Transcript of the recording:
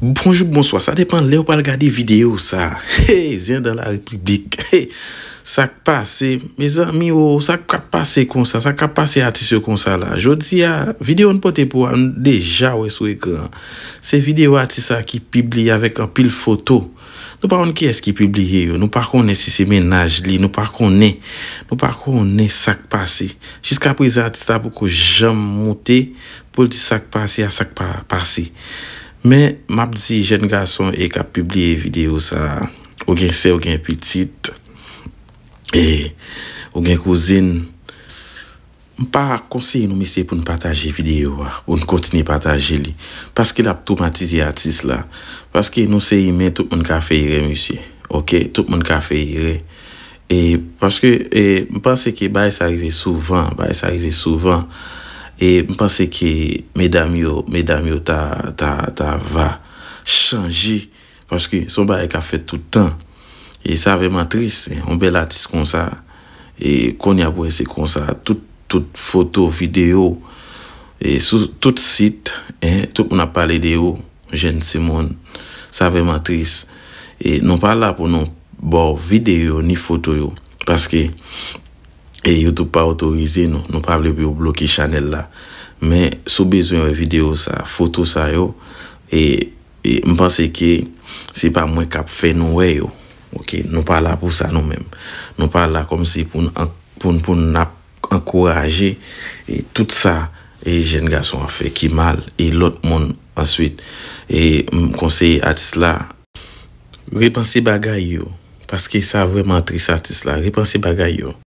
Bonjou, bonsoi, sa depan le ou pa l gade videyo ou sa. Hey, zyen dan la republik. Hey, sak pa se. Mez amiyo, sak pa se konsa. Sak pa se atis yo konsa la. Jodi ya, videyo ou nou pote pou an, deja ou esweke an. Se videyo ou atis sa ki pibliye avèk an pil foto. Nou pa wèn ki eski pibliye yo. Nou pa konè si se menaj li. Nou pa konè, nou pa konè sak pa se. Jiska pou yon atis sa pou kou jèm moutè. Poul ti sak pa se, a sak pa se. Men, map di jen gason e ka publie videyo sa, ou gen se, ou gen petit, ou gen kouzin, m pa konseye nou mi se pou nou pataje videyo, ah, pou nou kontine pataje li, paske la pou tou matize ya tis la, paske nou se yi men, tout moun ka feyre, monsi, ok, tout moun ka feyre, e, paske, e, m panse ki baye sa rive souvan, baye sa rive souvan, E mpase ki medam yo ta va chanji. Paske son bayek a fe toutan. E sa veman tris. On bel atis kon sa. E kon ya pwese kon sa. Tout foto, video. E tout sit. E, tout mwen a pale de yo. Jen Simon. Sa veman tris. E non pa la pou nou bo video ni foto yo. Paske... E Youtube pa autorize nou, nou pa vle bi ou bloki chanel la. Men sou bezwen yon e video sa, foto sa yo. E, e mpense ki, se pa mwen kap fe nou we yo. Ok, nou pa la pou sa nou men. Nou pa la kom si pou nou ap, pou nou ap ankoraje. E tout sa, e jen ga son a fe ki mal. E lot moun answit, e mkonseye atis la. Repanse bagay yo, paske sa vreman tris atis la. Repanse bagay yo.